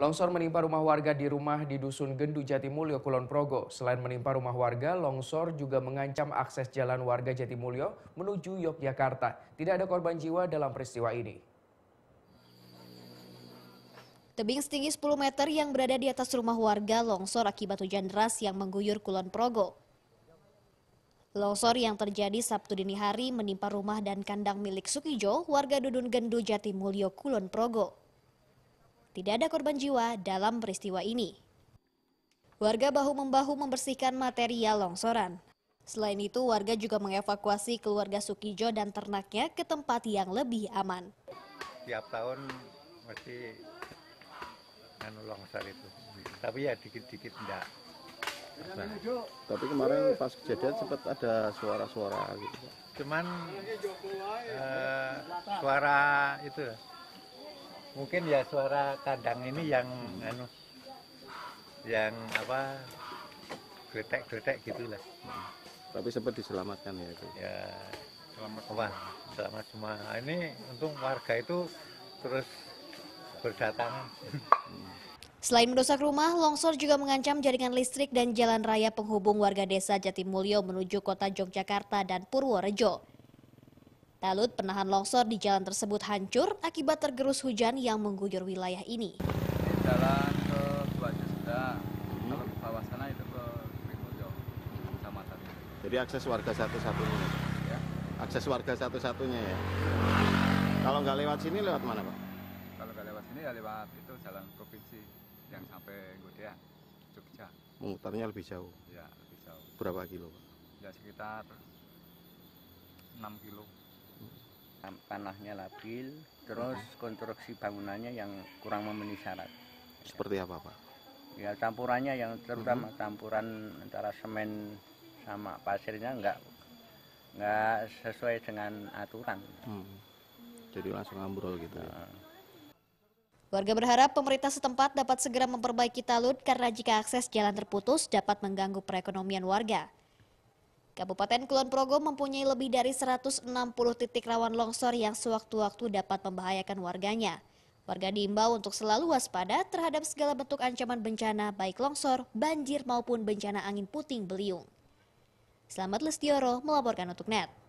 Longsor menimpa rumah warga di rumah di Dusun Gendu Jatimulyo, Kulon Progo. Selain menimpa rumah warga, longsor juga mengancam akses jalan warga Jatimulyo menuju Yogyakarta. Tidak ada korban jiwa dalam peristiwa ini. Tebing setinggi 10 meter yang berada di atas rumah warga longsor akibat hujan deras yang mengguyur Kulon Progo. Longsor yang terjadi Sabtu dini hari menimpa rumah dan kandang milik Sukijo, warga Dudun Gendu Jatimulyo, Kulon Progo. Tidak ada korban jiwa dalam peristiwa ini. Warga bahu-membahu membersihkan material longsoran. Selain itu, warga juga mengevakuasi keluarga Sukijo dan ternaknya ke tempat yang lebih aman. Tiap tahun mesti anu longsor itu. Tapi ya dikit-dikit enggak. Apa? Tapi kemarin pas kejadian sempat ada suara-suara gitu. Cuman uh, suara itu mungkin ya suara kandang ini yang anu yang apa gretek-gretek gitulah. Tapi sempat diselamatkan ya itu. Ya, selamat semua. Selamat semua. Nah, ini untung warga itu terus berdatangan. Selain merusak rumah, longsor juga mengancam jaringan listrik dan jalan raya penghubung warga desa Jatimulyo menuju kota Yogyakarta dan Purworejo. Talut penahan longsor di jalan tersebut hancur akibat tergerus hujan yang mengguyur wilayah ini. Jalan ke Buaja sudah, kalau ke bawah sana itu ke Bimojo, kecamatan. Jadi akses warga satu-satunya? Ya. Akses warga satu-satunya ya? Kalau nggak lewat sini lewat mana Pak? Kalau nggak lewat sini ya lewat itu jalan provinsi yang sampai Gudean, Jogja. Mengutarnya lebih jauh? Ya, lebih jauh. Berapa kilo Pak? Ya sekitar 6 kilo tanahnya labil, terus mhm. konstruksi bangunannya yang kurang memenuhi syarat. Seperti apa, Pak? Ya campurannya yang terutama mm -hmm. campuran antara semen sama pasirnya nggak nggak sesuai dengan aturan. Hmm. Jadi langsung ambrol gitu. Ya. Warga berharap pemerintah setempat dapat segera memperbaiki talud karena jika akses jalan terputus dapat mengganggu perekonomian warga. Kabupaten Kulon Progo mempunyai lebih dari 160 titik rawan longsor yang sewaktu-waktu dapat membahayakan warganya. Warga diimbau untuk selalu waspada terhadap segala bentuk ancaman bencana baik longsor, banjir maupun bencana angin puting beliung. Selamat Lestioro melaporkan untuk NET.